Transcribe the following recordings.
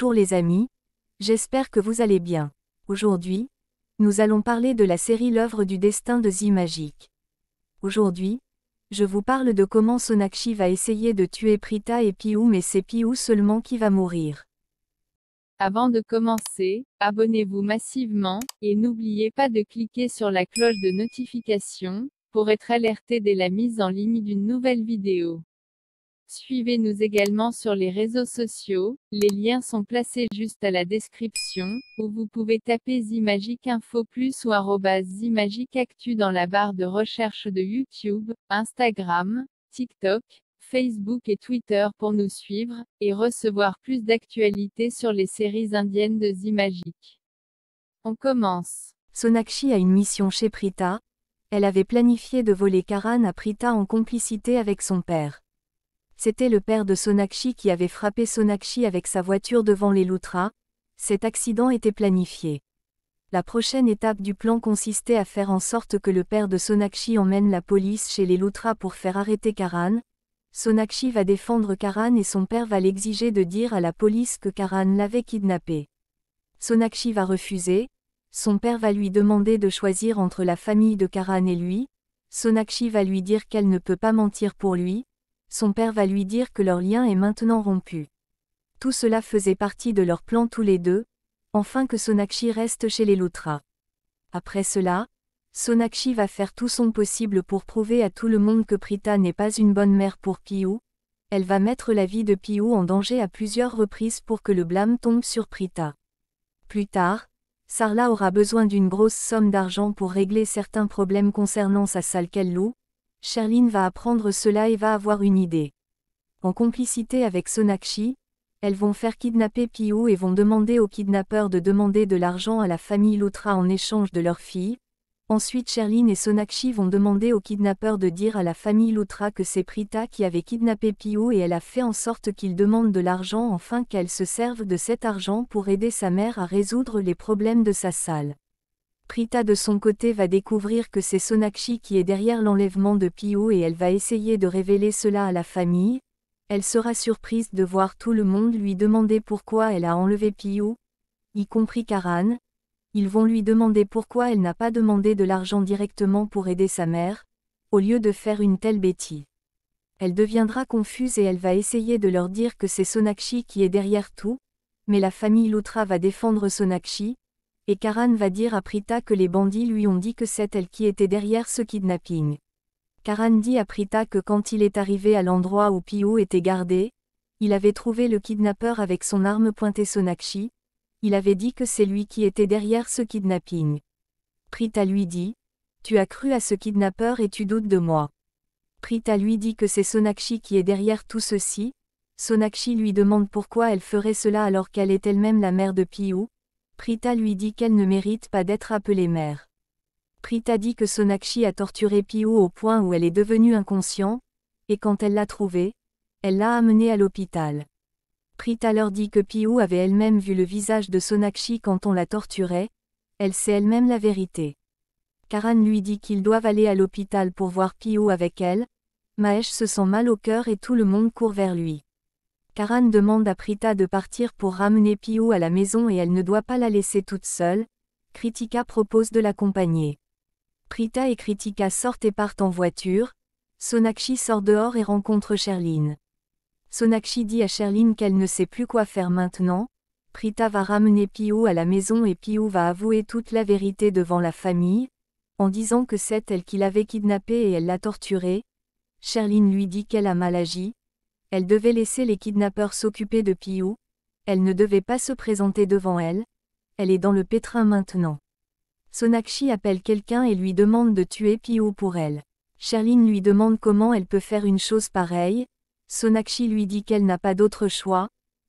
Bonjour les amis, j'espère que vous allez bien. Aujourd'hui, nous allons parler de la série L'œuvre du destin de Z Magic. Aujourd'hui, je vous parle de comment Sonakshi va essayer de tuer Prita et Piou mais c'est Piou seulement qui va mourir. Avant de commencer, abonnez-vous massivement, et n'oubliez pas de cliquer sur la cloche de notification, pour être alerté dès la mise en ligne d'une nouvelle vidéo. Suivez-nous également sur les réseaux sociaux, les liens sont placés juste à la description, ou vous pouvez taper Zimagic Info Plus ou Zimagic Actu dans la barre de recherche de YouTube, Instagram, TikTok, Facebook et Twitter pour nous suivre, et recevoir plus d'actualités sur les séries indiennes de Zimagic. On commence. Sonakshi a une mission chez Prita. Elle avait planifié de voler Karan à Prita en complicité avec son père. C'était le père de Sonakshi qui avait frappé Sonakshi avec sa voiture devant les Loutras. Cet accident était planifié. La prochaine étape du plan consistait à faire en sorte que le père de Sonakshi emmène la police chez les Loutras pour faire arrêter Karan. Sonakshi va défendre Karan et son père va l'exiger de dire à la police que Karan l'avait kidnappé. Sonakshi va refuser, son père va lui demander de choisir entre la famille de Karan et lui, Sonakshi va lui dire qu'elle ne peut pas mentir pour lui, son père va lui dire que leur lien est maintenant rompu. Tout cela faisait partie de leur plan tous les deux, enfin que Sonakshi reste chez les Loutras. Après cela, Sonakshi va faire tout son possible pour prouver à tout le monde que Prita n'est pas une bonne mère pour Piu, Elle va mettre la vie de Piu en danger à plusieurs reprises pour que le blâme tombe sur Prita. Plus tard, Sarla aura besoin d'une grosse somme d'argent pour régler certains problèmes concernant sa salle qu'elle Cherline va apprendre cela et va avoir une idée. En complicité avec Sonakshi, elles vont faire kidnapper Pio et vont demander au kidnappeur de demander de l'argent à la famille Loutra en échange de leur fille. Ensuite Cherline et Sonakshi vont demander au kidnappeur de dire à la famille Loutra que c'est Prita qui avait kidnappé Pio et elle a fait en sorte qu'il demande de l'argent afin qu'elle se serve de cet argent pour aider sa mère à résoudre les problèmes de sa salle. Prita de son côté va découvrir que c'est Sonakshi qui est derrière l'enlèvement de Pio et elle va essayer de révéler cela à la famille. Elle sera surprise de voir tout le monde lui demander pourquoi elle a enlevé Pio, y compris Karan. Ils vont lui demander pourquoi elle n'a pas demandé de l'argent directement pour aider sa mère, au lieu de faire une telle bêtise. Elle deviendra confuse et elle va essayer de leur dire que c'est Sonakshi qui est derrière tout, mais la famille Lutra va défendre Sonakshi, et Karan va dire à Prita que les bandits lui ont dit que c'est elle qui était derrière ce kidnapping. Karan dit à Prita que quand il est arrivé à l'endroit où Piou était gardé, il avait trouvé le kidnappeur avec son arme pointée Sonakshi, il avait dit que c'est lui qui était derrière ce kidnapping. Prita lui dit, Tu as cru à ce kidnappeur et tu doutes de moi. Prita lui dit que c'est Sonakshi qui est derrière tout ceci, Sonakshi lui demande pourquoi elle ferait cela alors qu'elle est elle-même la mère de Piou, Prita lui dit qu'elle ne mérite pas d'être appelée mère. Prita dit que Sonakshi a torturé Piou au point où elle est devenue inconsciente, et quand elle l'a trouvée, elle l'a amené à l'hôpital. Prita leur dit que Piou avait elle-même vu le visage de Sonakshi quand on la torturait, elle sait elle-même la vérité. Karan lui dit qu'ils doivent aller à l'hôpital pour voir Piou avec elle, Mahesh se sent mal au cœur et tout le monde court vers lui. Karan demande à Prita de partir pour ramener Piu à la maison et elle ne doit pas la laisser toute seule. Kritika propose de l'accompagner. Prita et Kritika sortent et partent en voiture. Sonakshi sort dehors et rencontre Sherline. Sonakshi dit à Sherline qu'elle ne sait plus quoi faire maintenant. Prita va ramener Piou à la maison et Piou va avouer toute la vérité devant la famille, en disant que c'est elle qui l'avait kidnappée et elle l'a torturé. Sherline lui dit qu'elle a mal agi, elle devait laisser les kidnappeurs s'occuper de Piou, elle ne devait pas se présenter devant elle, elle est dans le pétrin maintenant. Sonakshi appelle quelqu'un et lui demande de tuer Piou pour elle. Sherline lui demande comment elle peut faire une chose pareille, Sonakshi lui dit qu'elle n'a pas d'autre choix,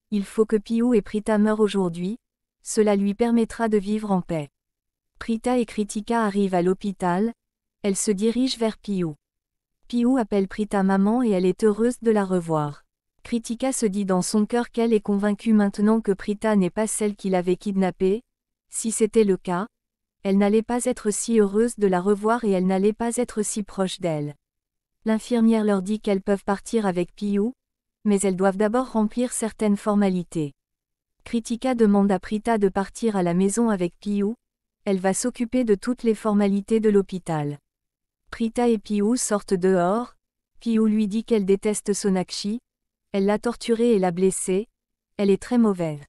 il faut que Piou et Prita meurent aujourd'hui, cela lui permettra de vivre en paix. Prita et Kritika arrivent à l'hôpital, elles se dirigent vers Piou. Piou appelle Prita maman et elle est heureuse de la revoir. Kritika se dit dans son cœur qu'elle est convaincue maintenant que Prita n'est pas celle qui l'avait kidnappée. Si c'était le cas, elle n'allait pas être si heureuse de la revoir et elle n'allait pas être si proche d'elle. L'infirmière leur dit qu'elles peuvent partir avec Piou, mais elles doivent d'abord remplir certaines formalités. Kritika demande à Prita de partir à la maison avec Piou, elle va s'occuper de toutes les formalités de l'hôpital. Prita et Piou sortent dehors, Piou lui dit qu'elle déteste Sonakshi, elle l'a torturée et l'a blessée, elle est très mauvaise.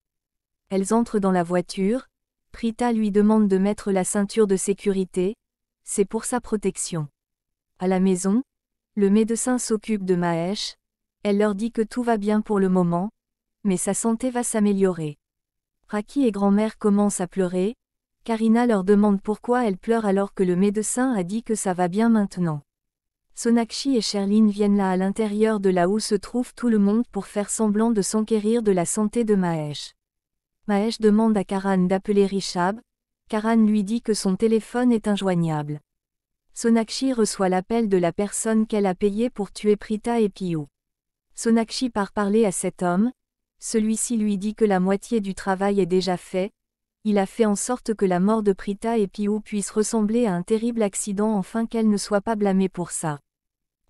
Elles entrent dans la voiture, Prita lui demande de mettre la ceinture de sécurité, c'est pour sa protection. À la maison, le médecin s'occupe de Mahesh, elle leur dit que tout va bien pour le moment, mais sa santé va s'améliorer. Raki et grand-mère commencent à pleurer, Karina leur demande pourquoi elle pleure alors que le médecin a dit que ça va bien maintenant. Sonakshi et Sherline viennent là à l'intérieur de là où se trouve tout le monde pour faire semblant de s'enquérir de la santé de Mahesh. Mahesh demande à Karan d'appeler Rishab. Karan lui dit que son téléphone est injoignable. Sonakshi reçoit l'appel de la personne qu'elle a payée pour tuer Prita et Piyu. Sonakshi part parler à cet homme. Celui-ci lui dit que la moitié du travail est déjà fait, il a fait en sorte que la mort de Prita et Piou puisse ressembler à un terrible accident afin qu'elle ne soit pas blâmée pour ça.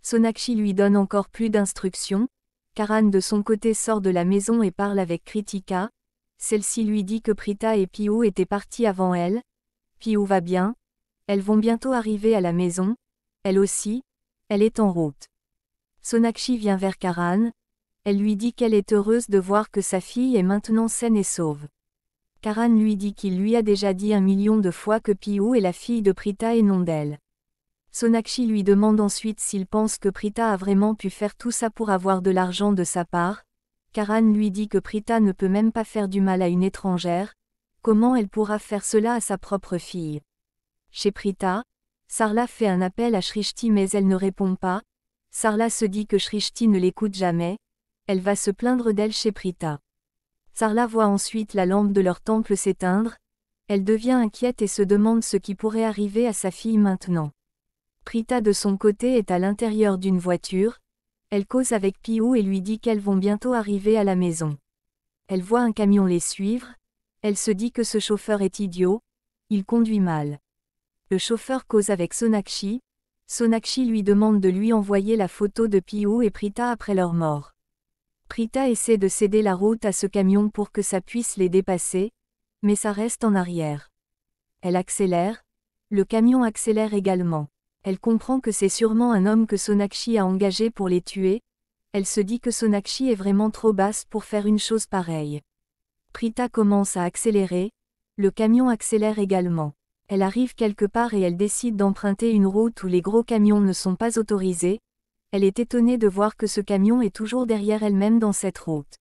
Sonakshi lui donne encore plus d'instructions, Karan de son côté sort de la maison et parle avec Kritika, celle-ci lui dit que Prita et Piou étaient partis avant elle, Piou va bien, elles vont bientôt arriver à la maison, elle aussi, elle est en route. Sonakshi vient vers Karan, elle lui dit qu'elle est heureuse de voir que sa fille est maintenant saine et sauve. Karan lui dit qu'il lui a déjà dit un million de fois que Piyu est la fille de Prita et non d'elle. Sonakshi lui demande ensuite s'il pense que Prita a vraiment pu faire tout ça pour avoir de l'argent de sa part. Karan lui dit que Prita ne peut même pas faire du mal à une étrangère. Comment elle pourra faire cela à sa propre fille Chez Prita, Sarla fait un appel à Shrishti mais elle ne répond pas. Sarla se dit que Shrishti ne l'écoute jamais. Elle va se plaindre d'elle chez Prita. Sarla voit ensuite la lampe de leur temple s'éteindre, elle devient inquiète et se demande ce qui pourrait arriver à sa fille maintenant. Prita de son côté est à l'intérieur d'une voiture, elle cause avec Piou et lui dit qu'elles vont bientôt arriver à la maison. Elle voit un camion les suivre, elle se dit que ce chauffeur est idiot, il conduit mal. Le chauffeur cause avec Sonakshi, Sonakshi lui demande de lui envoyer la photo de Piou et Prita après leur mort. Prita essaie de céder la route à ce camion pour que ça puisse les dépasser, mais ça reste en arrière. Elle accélère, le camion accélère également. Elle comprend que c'est sûrement un homme que Sonakshi a engagé pour les tuer, elle se dit que Sonakshi est vraiment trop basse pour faire une chose pareille. Prita commence à accélérer, le camion accélère également. Elle arrive quelque part et elle décide d'emprunter une route où les gros camions ne sont pas autorisés, elle est étonnée de voir que ce camion est toujours derrière elle-même dans cette route.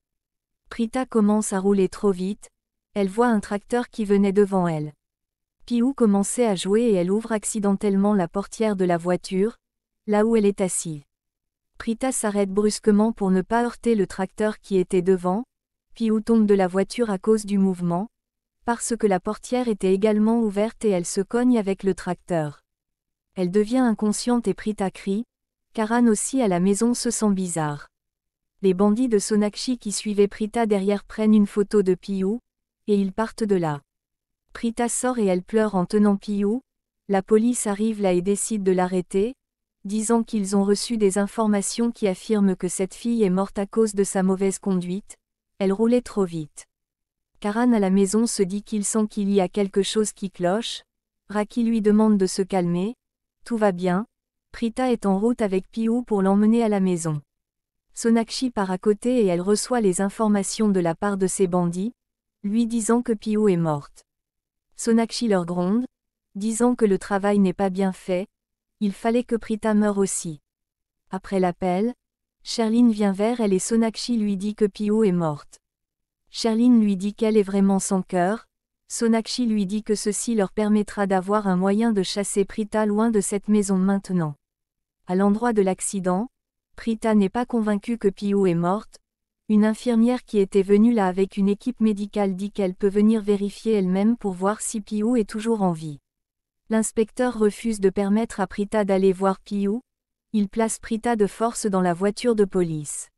Prita commence à rouler trop vite, elle voit un tracteur qui venait devant elle. Piou commençait à jouer et elle ouvre accidentellement la portière de la voiture, là où elle est assise. Prita s'arrête brusquement pour ne pas heurter le tracteur qui était devant, Piou tombe de la voiture à cause du mouvement, parce que la portière était également ouverte et elle se cogne avec le tracteur. Elle devient inconsciente et Prita crie, Karan aussi à la maison se sent bizarre. Les bandits de Sonakshi qui suivaient Prita derrière prennent une photo de Piyu, et ils partent de là. Prita sort et elle pleure en tenant Piyu, la police arrive là et décide de l'arrêter, disant qu'ils ont reçu des informations qui affirment que cette fille est morte à cause de sa mauvaise conduite, elle roulait trop vite. Karan à la maison se dit qu'il sent qu'il y a quelque chose qui cloche, Raki lui demande de se calmer, tout va bien, Prita est en route avec Piou pour l'emmener à la maison. Sonakshi part à côté et elle reçoit les informations de la part de ses bandits, lui disant que Piou est morte. Sonakshi leur gronde, disant que le travail n'est pas bien fait, il fallait que Prita meure aussi. Après l'appel, Sherline vient vers elle et Sonakshi lui dit que Piou est morte. Sherline lui dit qu'elle est vraiment sans cœur, Sonakshi lui dit que ceci leur permettra d'avoir un moyen de chasser Prita loin de cette maison maintenant à l'endroit de l'accident, Prita n'est pas convaincue que Piou est morte. Une infirmière qui était venue là avec une équipe médicale dit qu'elle peut venir vérifier elle-même pour voir si Piou est toujours en vie. L'inspecteur refuse de permettre à Prita d'aller voir Piou, Il place Prita de force dans la voiture de police.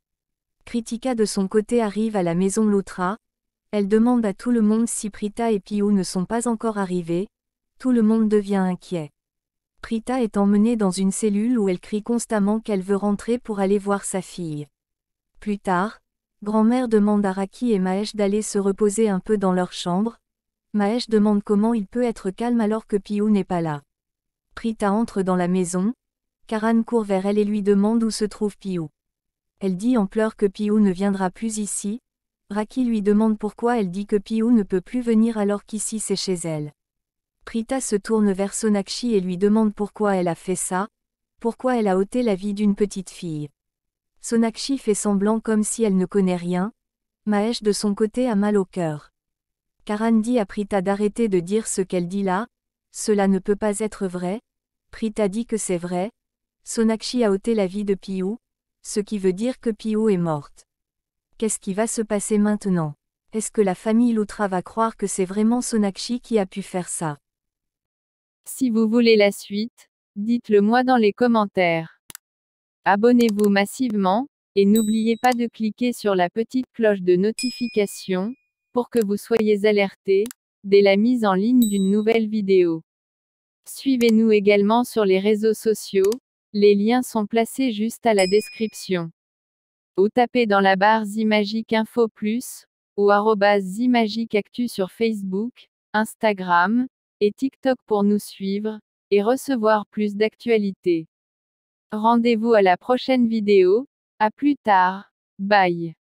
Kritika de son côté arrive à la maison Loutra. Elle demande à tout le monde si Prita et Piou ne sont pas encore arrivés. Tout le monde devient inquiet. Prita est emmenée dans une cellule où elle crie constamment qu'elle veut rentrer pour aller voir sa fille. Plus tard, grand-mère demande à Raki et Maesh d'aller se reposer un peu dans leur chambre. Maesh demande comment il peut être calme alors que Piou n'est pas là. Prita entre dans la maison. Karan court vers elle et lui demande où se trouve Piou. Elle dit en pleurs que Piou ne viendra plus ici. Raki lui demande pourquoi elle dit que Piou ne peut plus venir alors qu'ici c'est chez elle. Prita se tourne vers Sonakshi et lui demande pourquoi elle a fait ça, pourquoi elle a ôté la vie d'une petite fille. Sonakshi fait semblant comme si elle ne connaît rien. Mahesh de son côté a mal au cœur. Karan dit à Prita d'arrêter de dire ce qu'elle dit là, cela ne peut pas être vrai. Prita dit que c'est vrai. Sonakshi a ôté la vie de Piou, ce qui veut dire que Piou est morte. Qu'est-ce qui va se passer maintenant Est-ce que la famille Loutra va croire que c'est vraiment Sonakshi qui a pu faire ça si vous voulez la suite, dites-le moi dans les commentaires. Abonnez-vous massivement, et n'oubliez pas de cliquer sur la petite cloche de notification, pour que vous soyez alerté, dès la mise en ligne d'une nouvelle vidéo. Suivez-nous également sur les réseaux sociaux, les liens sont placés juste à la description. Ou tapez dans la barre Zimagic Info Plus, ou arrobase Actu sur Facebook, Instagram, et TikTok pour nous suivre et recevoir plus d'actualités. Rendez-vous à la prochaine vidéo, à plus tard, bye